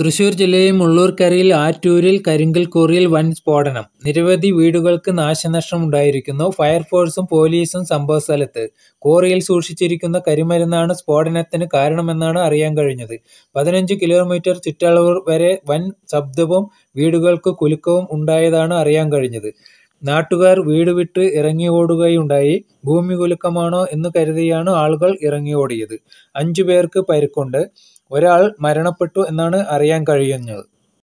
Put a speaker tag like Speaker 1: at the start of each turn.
Speaker 1: തൃശൂർ ജില്ലയിൽ മുള്ളൂർക്കരയിൽ ആറ്റൂരിൽ കരിങ്കൽ കോറിയിൽ വൻ സ്ഫോടനം നിരവധി വീടുകൾക്ക് നാശനഷ്ടം ഉണ്ടായിരിക്കുന്നു ഫയർഫോഴ്സും പോലീസും സംഭവസ്ഥലത്ത് കോറിയിൽ സൂക്ഷിച്ചിരിക്കുന്ന കരിമരുന്നാണ് സ്ഫോടനത്തിന് കാരണമെന്നാണ് അറിയാൻ കഴിഞ്ഞത് പതിനഞ്ച് കിലോമീറ്റർ ചുറ്റളവ് വരെ വൻ ശബ്ദവും വീടുകൾക്ക് കുലുക്കവും ഉണ്ടായതാണ് അറിയാൻ കഴിഞ്ഞത് നാട്ടുകാർ വീട് വിട്ട് ഓടുകയുണ്ടായി ഭൂമി കുലുക്കമാണോ എന്ന് കരുതിയാണ് ആളുകൾ ഇറങ്ങിയോടിയത് അഞ്ചു പേർക്ക് പരിക്കുണ്ട് ഒരാൾ മരണപ്പെട്ടു എന്നാണ് അറിയാൻ കഴിയുന്നത്